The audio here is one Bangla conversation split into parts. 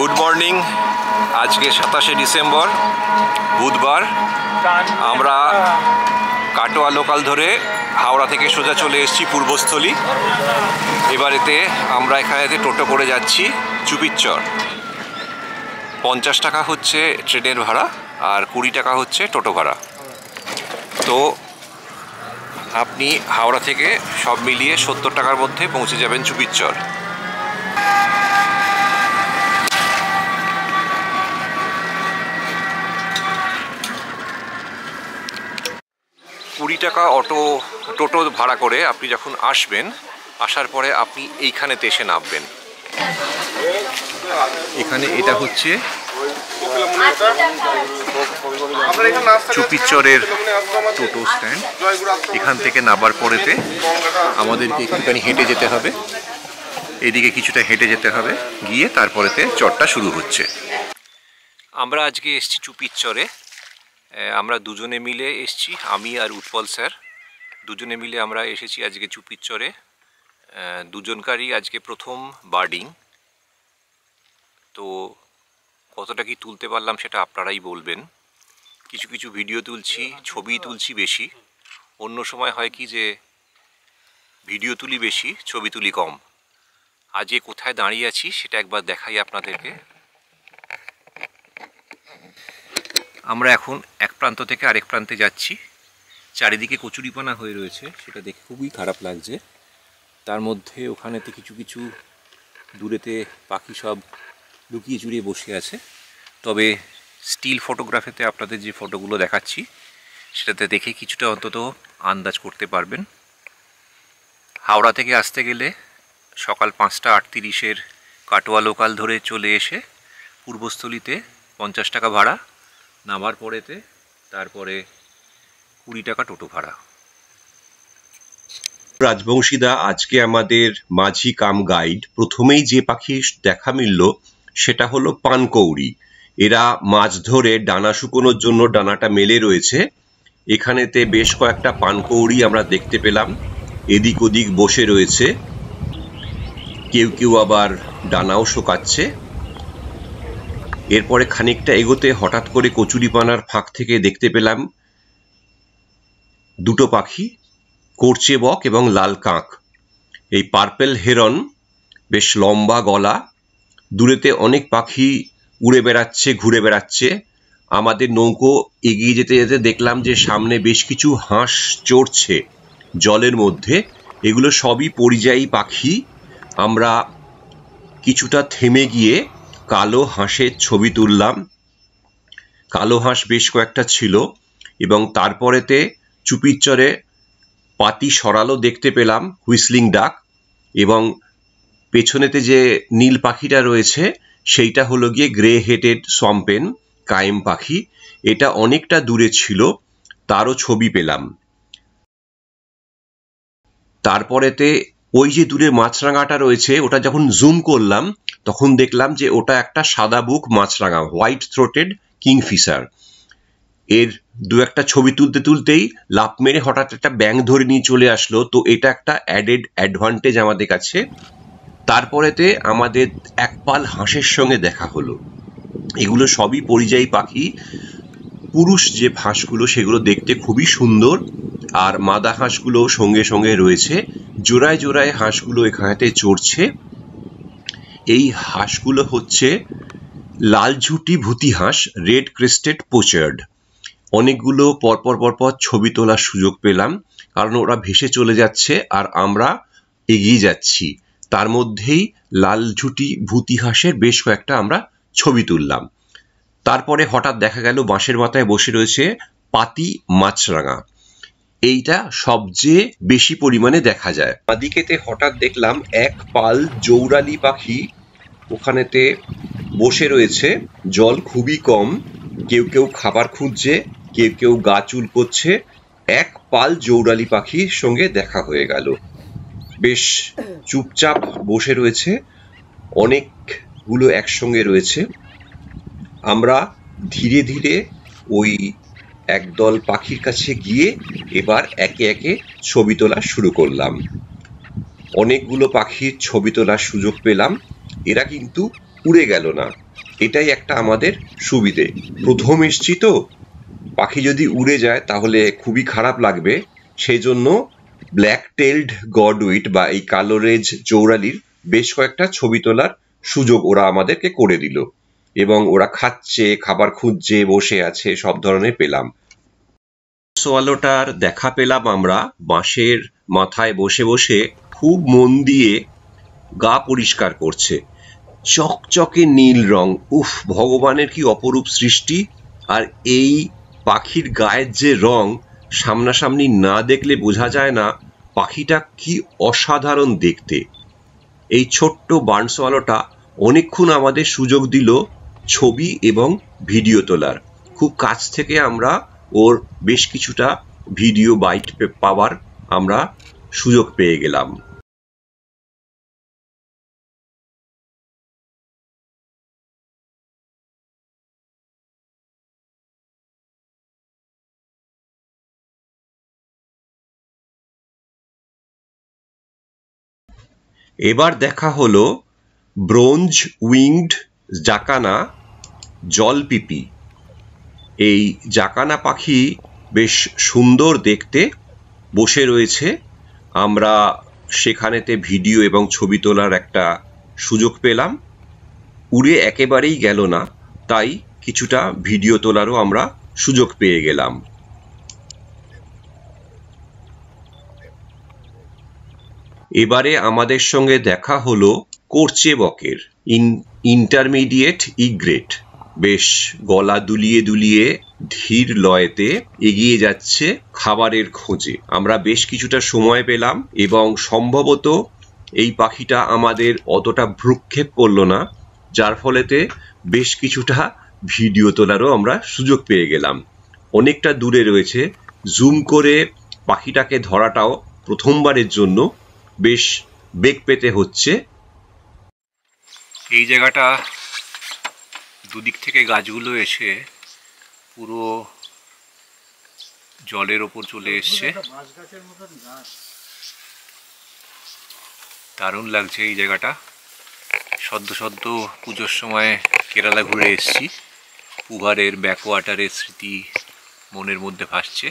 গুড মর্নিং আজকে সাতাশে ডিসেম্বর বুধবার আমরা কাটোয়া লোকাল ধরে হাওড়া থেকে সোজা চলে এসেছি পূর্বস্থলী এবারেতে আমরা এখানেতে টোটো করে যাচ্ছি চুপিচ্চর পঞ্চাশ টাকা হচ্ছে ট্রেনের ভাড়া আর কুড়ি টাকা হচ্ছে টোটো ভাড়া তো আপনি হাওড়া থেকে সব মিলিয়ে সত্তর টাকার মধ্যে পৌঁছে যাবেন চুপিচ্চর কুড়ি টাকা অটো টোটো ভাড়া করে আপনি যখন আসবেন আসার পরে আপনি এইখানেতে এসে নামবেন এখানে এটা হচ্ছে চুপিচরের টোটো স্ট্যান্ড এখান থেকে নামার পরেতে আমাদেরকে একটুখানি হেঁটে যেতে হবে এদিকে কিছুটা হেঁটে যেতে হবে গিয়ে তারপরেতে চটটা শুরু হচ্ছে আমরা আজকে এসছি চুপিচরে আমরা দুজনে মিলে এসছি আমি আর উৎপল স্যার দুজনে মিলে আমরা এসেছি আজকে চুপিচ্চরে দুজনকারই আজকে প্রথম বার্ডিং তো কতটা কি তুলতে পারলাম সেটা আপনারাই বলবেন কিছু কিছু ভিডিও তুলছি ছবি তুলছি বেশি অন্য সময় হয় কি যে ভিডিও তুলি বেশি ছবি তুলি কম আজকে কোথায় দাঁড়িয়ে আছি সেটা একবার দেখাই আপনাদেরকে আমরা এখন এক প্রান্ত থেকে আরেক প্রান্তে যাচ্ছি চারিদিকে কচুরিপানা হয়ে রয়েছে সেটা দেখে খুবই খারাপ লাগছে তার মধ্যে ওখানেতে কিছু কিছু দূরেতে পাখি সব লুকিয়ে চুরিয়ে বসে আছে তবে স্টিল ফটোগ্রাফিতে আপনাদের যে ফটোগুলো দেখাচ্ছি সেটাতে দেখে কিছুটা অন্তত আন্দাজ করতে পারবেন হাওড়া থেকে আসতে গেলে সকাল পাঁচটা আটতিরিশের কাটোয়া লোকাল ধরে চলে এসে পূর্বস্থলীতে পঞ্চাশ টাকা ভাড়া নামার পরেতে তারপরে কুড়ি টাকা টোটো ভাড়া রাজবংশীদা আজকে আমাদের মাঝি কাম গাইড প্রথমেই যে পাখি দেখা মিলল সেটা হলো পানকৌড়ি এরা মাছ ধরে ডানা শুকোনোর জন্য ডানাটা মেলে রয়েছে এখানেতে বেশ কয়েকটা পানকৌড়ি আমরা দেখতে পেলাম এদিক ওদিক বসে রয়েছে কেউ কেউ আবার ডানাও শোকাচ্ছে এরপরে খানিকটা এগোতে হঠাৎ করে কচুরিপানার ফাঁক থেকে দেখতে পেলাম দুটো পাখি করচে বক এবং লাল কাঁক এই পার্পেল হেরন বেশ লম্বা গলা দূরেতে অনেক পাখি উড়ে বেড়াচ্ছে ঘুরে বেড়াচ্ছে আমাদের নৌকো এগিয়ে যেতে যেতে দেখলাম যে সামনে বেশ কিছু হাঁস চড়ছে জলের মধ্যে এগুলো সবই পরিযায়ী পাখি আমরা কিছুটা থেমে গিয়ে কালো হাঁসের ছবি তুললাম কালো হাঁস বেশ কয়েকটা ছিল এবং তারপরেতে চুপিচ্চরে পাতি সরালো দেখতে পেলাম হুইসলিং ডাক এবং পেছনেতে যে নীল পাখিটা রয়েছে সেইটা হলো গিয়ে গ্রে হেটেড সম্পেন কায়েম পাখি এটা অনেকটা দূরে ছিল তারও ছবি পেলাম তারপরেতে ওই যে দূরে মাছরাঙাটা রয়েছে ওটা যখন জুম করলাম তখন দেখলাম যে ওটা একটা সাদা বুক মাছরাঙা হোয়াইট থ্রোটেড কিংফিশার এর দু একটা ছবি তুলতে তুলতেই লাভ মেরে হঠাৎ একটা ব্যাং ধরে নিয়ে চলে আসলো তো এটা একটা অ্যাডেড অ্যাডভান্টেজ আমাদের কাছে তারপরেতে আমাদের একপাল হাঁসের সঙ্গে দেখা হলো এগুলো সবই পরিযায়ী পাখি পুরুষ যে হাঁসগুলো সেগুলো দেখতে খুবই সুন্দর আর মাদা হাঁসগুলো সঙ্গে সঙ্গে রয়েছে জোড়ায় জোড়ায় হাঁসগুলো এখানেতে চড়ছে এই হাঁসগুলো হচ্ছে লালঝুটি ভূতি হাঁস রেড ক্রেস্টেড পোচার্ড অনেকগুলো পরপর পরপর ছবি তোলার সুযোগ পেলাম কারণ ওরা ভেসে চলে যাচ্ছে আর আমরা এগিয়ে যাচ্ছি তার মধ্যেই লালঝুটি ভূতি হাঁসের বেশ কয়েকটা আমরা ছবি তুললাম তারপরে হঠাৎ দেখা গেল বাঁশের মাথায় বসে রয়েছে পাতি মাছরাঙা এইটা সবচেয়ে বেশি পরিমাণে দেখা যায় বাঁদিকেতে হঠাৎ দেখলাম এক পাল জৌরালি পাখি ওখানেতে বসে রয়েছে জল খুবই কম কেউ কেউ খাবার খুঁজছে কেউ কেউ গা চুল করছে এক পাল জৌরালি পাখির সঙ্গে দেখা হয়ে গেল বেশ চুপচাপ বসে রয়েছে অনেকগুলো একসঙ্গে রয়েছে আমরা ধীরে ধীরে ওই একদল পাখির কাছে গিয়ে এবার একে একে ছবি তোলা শুরু করলাম অনেকগুলো পাখির ছবি তোলার সুযোগ পেলাম এরা কিন্তু উড়ে গেল না এটাই একটা আমাদের সুবিধে প্রথম এসছি তো পাখি যদি উড়ে যায় তাহলে খুবই খারাপ লাগবে সেই জন্য ব্ল্যাক টেলড গডউইট বা এই কালোরেজ চৌরালির বেশ কয়েকটা ছবি তোলার সুযোগ ওরা আমাদেরকে করে দিল এবং ওরা খাচ্ছে খাবার খুঁজছে বসে আছে সব ধরনের পেলাম সোয়ালোটার দেখা পেলাম আমরা বাঁশের মাথায় বসে বসে খুব মন দিয়ে গা পরিষ্কার করছে চকচকে নীল রং উফ ভগবানের কি অপরূপ সৃষ্টি আর এই পাখির গায়ের যে রং সামনাসামনি না দেখলে বোঝা যায় না পাখিটা কি অসাধারণ দেখতে এই ছোট্ট বার্নসওয়ালোটা অনেকক্ষণ আমাদের সুযোগ দিল ছবি এবং ভিডিও তোলার খুব কাছ থেকে আমরা ওর বেশ কিছুটা ভিডিও বাইট পাওয়ার আমরা সুযোগ পেয়ে গেলাম এবার দেখা হলো ব্রোঞ্জ উইংড জাকানা জলপিপি এই জাকানা পাখি বেশ সুন্দর দেখতে বসে রয়েছে আমরা সেখানেতে ভিডিও এবং ছবি তোলার একটা সুযোগ পেলাম উড়ে একেবারেই গেল না তাই কিছুটা ভিডিও তোলারও আমরা সুযোগ পেয়ে গেলাম এবারে আমাদের সঙ্গে দেখা হলো কোর্চে বকের ইন ইন্টারমিডিয়েট ইগ্রেট e বেশ গলা দুলিয়ে দুলিয়ে ধীর লয়েতে এগিয়ে যাচ্ছে খাবারের খোঁজে আমরা বেশ কিছুটা সময় পেলাম এবং সম্ভবত এই পাখিটা আমাদের অতটা ভ্রুক্ষেপ করলো না যার ফলেতে বেশ কিছুটা ভিডিও তোলারও আমরা সুযোগ পেয়ে গেলাম অনেকটা দূরে রয়েছে জুম করে পাখিটাকে ধরাটাও প্রথমবারের জন্য বেশ বেগ পেতে হচ্ছে এই জায়গাটা দুদিক থেকে গাছগুলো এসে পুরো জলের ওপর চলে এসছে দারুণ লাগছে এই জায়গাটা সদ্য সদ্য পুজোর সময় কেরালা ঘুরে এসছি পুভারের ব্যাকওয়াটারের স্মৃতি মনের মধ্যে ভাসছে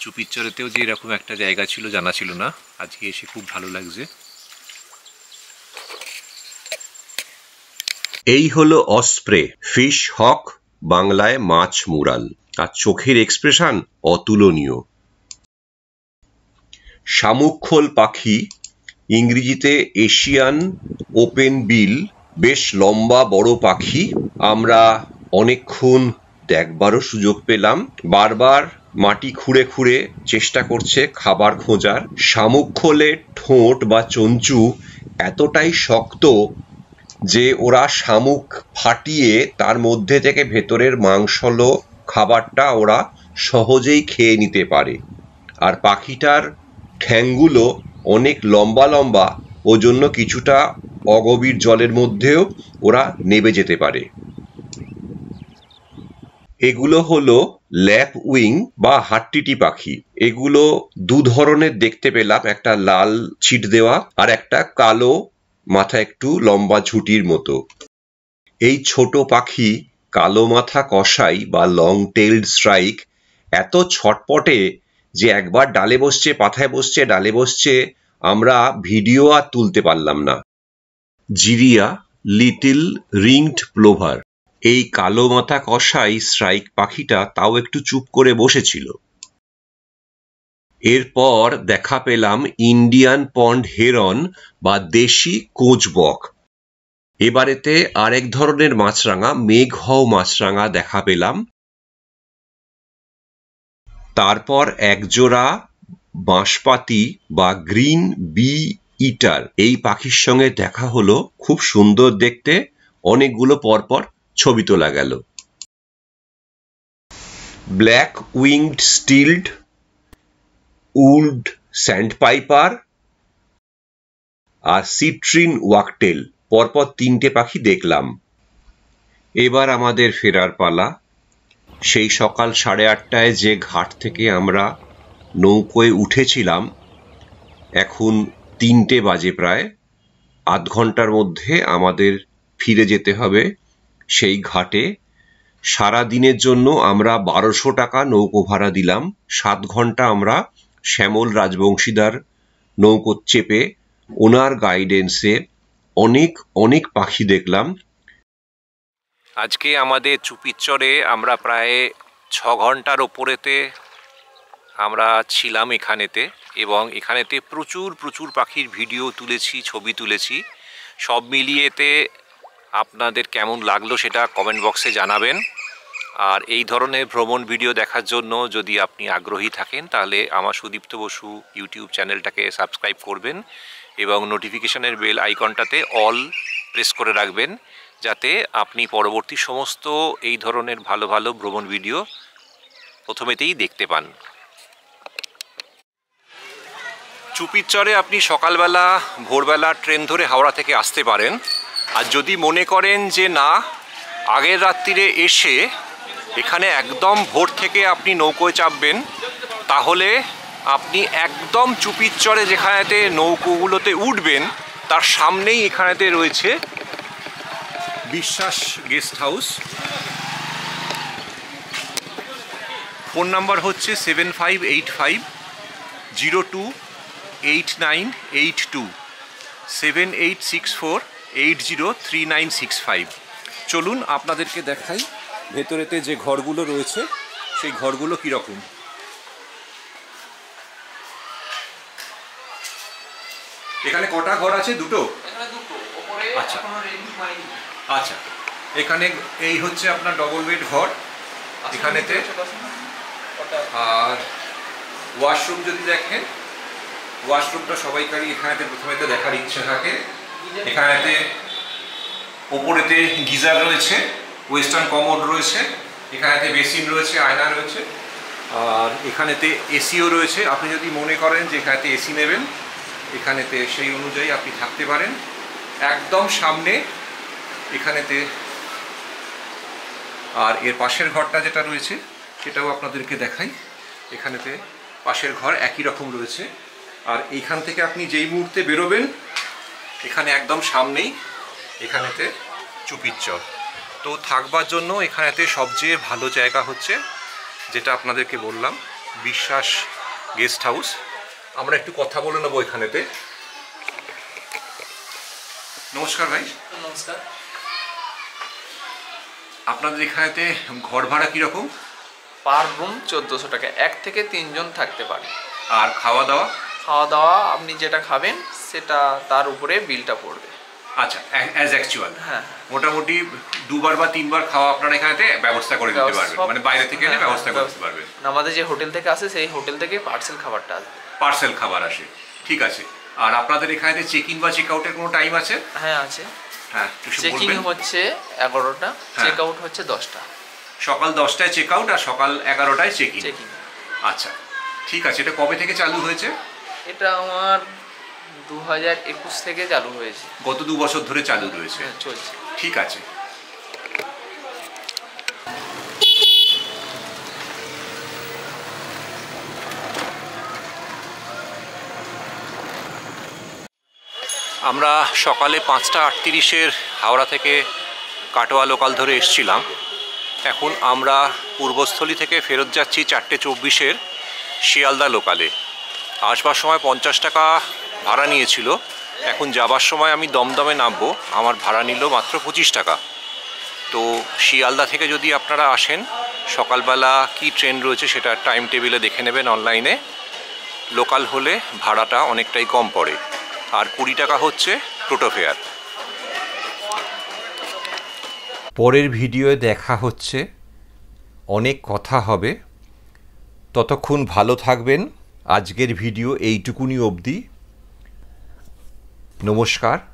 চুপিচ্চরেতেও যে এরকম একটা জায়গা ছিল জানা ছিল না আজকে এসে খুব ভালো লাগছে এই হলো অস্প্রে ফিশ হক বাংলায় মাছ মুরাল আর চোখের এক্সপ্রেশন অতুলনীয় শামুখোল পাখি ইংরেজিতে এশিয়ান ওপেন বিল বেশ লম্বা বড় পাখি আমরা অনেকক্ষণ দেখবারও সুযোগ পেলাম বারবার মাটি খুঁড়ে খুঁড়ে চেষ্টা করছে খাবার খোঁজার শামুক ঠোঁট বা চঞ্চু এতটাই শক্ত যে ওরা শামুক ফাটিয়ে তার মধ্যে থেকে ভেতরের মাংসল খাবারটা ওরা সহজেই খেয়ে নিতে পারে আর পাখিটার ঠ্যাংগুলো অনেক লম্বা লম্বা ও জন্য কিছুটা অগভীর জলের মধ্যেও ওরা নেবে যেতে পারে এগুলো হলো ল্যাপ উইং বা হাট্টিটি পাখি এগুলো দু ধরনের দেখতে পেলাম একটা লাল ছিট দেওয়া আর একটা কালো মাথা একটু লম্বা ঝুঁটির মতো এই ছোট পাখি কালো মাথা কষাই বা লং টেলড স্ট্রাইক এত ছটপটে যে একবার ডালে বসছে পাথায় বসছে ডালে বসছে আমরা ভিডিও আর তুলতে পারলাম না জিরিয়া লিটিল রিংড প্লোভার এই কালো মাথা কষাই স্ট্রাইক পাখিটা তাও একটু চুপ করে বসেছিল এরপর দেখা পেলাম ইন্ডিয়ান পন্ড হেরন বা দেশি কোচবক এবারেতে আরেক ধরনের মাছরাঙা মেঘহও মাছরাঙা দেখা পেলাম তারপর একজোড়া বাঁশপাতি বা গ্রিন বি ইটার এই পাখির সঙ্গে দেখা হলো খুব সুন্দর দেখতে অনেকগুলো পরপর ছবি তোলা গেল black winged stilt wood sandpiper আর সিট্রিন ওয়াকটেল পরপর তিনটে পাখি দেখলাম এবার আমাদের ফেরার পালা সেই সকাল সাড়ে আটটায় যে ঘাট থেকে আমরা নৌকোয় উঠেছিলাম এখন তিনটে বাজে প্রায় আধ ঘন্টার মধ্যে আমাদের ফিরে যেতে হবে সেই ঘাটে সারা দিনের জন্য আমরা বারোশো টাকা নৌকো ভাড়া দিলাম সাত ঘন্টা আমরা শ্যামল রাজবংশীদার নৌকো চেপে ওনার গাইডেন্সে অনেক অনেক পাখি দেখলাম আজকে আমাদের চুপিচরে আমরা প্রায় ছ ঘন্টার ওপরেতে আমরা ছিলাম এখানেতে এবং এখানেতে প্রচুর প্রচুর পাখির ভিডিও তুলেছি ছবি তুলেছি সব মিলিয়েতে আপনাদের কেমন লাগলো সেটা কমেন্ট বক্সে জানাবেন আর এই ধরনের ভ্রমণ ভিডিও দেখার জন্য যদি আপনি আগ্রহী থাকেন তাহলে আমার সুদীপ্ত বসু ইউটিউব চ্যানেলটাকে সাবস্ক্রাইব করবেন এবং নোটিফিকেশানের বেল আইকনটাতে অল প্রেস করে রাখবেন যাতে আপনি পরবর্তী সমস্ত এই ধরনের ভালো ভালো ভ্রমণ ভিডিও প্রথমেতেই দেখতে পান চুপির চরে আপনি সকালবেলা ভোরবেলা ট্রেন ধরে হাওড়া থেকে আসতে পারেন আর যদি মনে করেন যে না আগের রাত্রিরে এসে এখানে একদম ভোর থেকে আপনি নৌকোয় চাপবেন তাহলে আপনি একদম চুপিচ্চরে যেখানেতে নৌকোগুলোতে উঠবেন তার সামনেই এখানেতে রয়েছে Biswas guest house phone number হচ্ছে seven five eight five zero two eight nine eight two seven eight six four eight zero three nine six five চলুন আপনাদেরকে দেখাই ভেতরেতে যে ঘরগুলো রয়েছে সেই ঘরগুলো কীরকম এখানে কটা ঘর আছে দুটো আচ্ছা আচ্ছা এখানে এই হচ্ছে আপনার ডবল বেড ঘর আচ্ছা, এখানেতে আর ওয়াশরুম যদি দেখেন ওয়াশরুমটা সবাইকারই এখানেতে তো দেখার ইচ্ছে থাকে এখানেতে ওপরেতে গিজার রয়েছে ওয়েস্টার্ন কমোড রয়েছে এখানেতে বেসিন রয়েছে আয়না রয়েছে আর এখানেতে এসিও রয়েছে আপনি যদি মনে করেন যে এখানেতে এসি নেবেন এখানেতে সেই অনুযায়ী আপনি থাকতে পারেন একদম সামনে এখানেতে আর এর পাশের ঘরটা যেটা রয়েছে সেটাও আপনাদেরকে দেখাই এখানেতে পাশের ঘর একই রকম রয়েছে আর এইখান থেকে আপনি যেই মুহূর্তে বেরোবেন এখানে একদম সামনেই এখানেতে চুপির চর তো থাকবার জন্য এখানেতে সবচেয়ে ভালো জায়গা হচ্ছে যেটা আপনাদেরকে বললাম বিশ্বাস গেস্ট হাউস আমরা একটু কথা বলে নেবো এখানেতে নমস্কার ভাই নমস্কার আপনাদের এখানেতে ঘর ভাড়া কীরকম পার রুম চোদ্দোশো টাকা এক থেকে তিনজন থাকতে পারে আর খাওয়া দাওয়া খাওয়া দাওয়া আপনি যেটা খাবেন সেটা তার উপরে বিলটা পড়বে আচ্ছা অ্যাজ অ্যাকচুয়াল হ্যাঁ মোটামুটি দুবার বা তিনবার খাওয়া আপনারা এখানেতে ব্যবস্থা করে দিতে পারবেন মানে বাইরে থেকে এনে হ্যাঁ, ব্যবস্থা করে দিতে পারবেন আমাদের যে হোটেল থেকে আসে সেই হোটেল থেকে পার্সেল খাবারটা আসবে পার্সেল খাবার আসে ঠিক আছে আর আপনাদের এখানে চেক ইন বা চেক আউটের কোনো টাইম আছে হ্যাঁ আছে হ্যাঁ চেকিং হচ্ছে এগারোটা চেক হ্যাঁ। হচ্ছে দশটা সকাল দশটায় চেক আর সকাল এগারোটায় চেক ইন আচ্ছা ঠিক আছে এটা কবে থেকে চালু হয়েছে এটা আমার দু হাজার একুশ থেকে চালু হয়েছে গত দু বছর ধরে চালু রয়েছে হ্যাঁ, চলছে ঠিক আছে আমরা সকালে পাঁচটা আটত্রিশের হাওড়া থেকে কাটোয়া লোকাল ধরে এসছিলাম এখন আমরা পূর্বস্থলী থেকে ফেরত যাচ্ছি চারটে চব্বিশের শিয়ালদা লোকালে আসবার সময় পঞ্চাশ টাকা ভাড়া নিয়েছিল এখন যাবার সময় আমি দমদমে নামবো আমার ভাড়া নিল মাত্র পঁচিশ টাকা তো শিয়ালদা থেকে যদি আপনারা আসেন সকালবেলা কি ট্রেন রয়েছে সেটা টাইম টেবিলে দেখে নেবেন অনলাইনে লোকাল হলে ভাড়াটা অনেকটাই কম পড়ে আর কুড়ি টাকা হচ্ছে টোটো ফেয়ার পরের ভিডিওয়ে দেখা হচ্ছে অনেক কথা হবে ততক্ষণ ভালো থাকবেন আজকের ভিডিও এইটুকুনি অবধি नमस्कार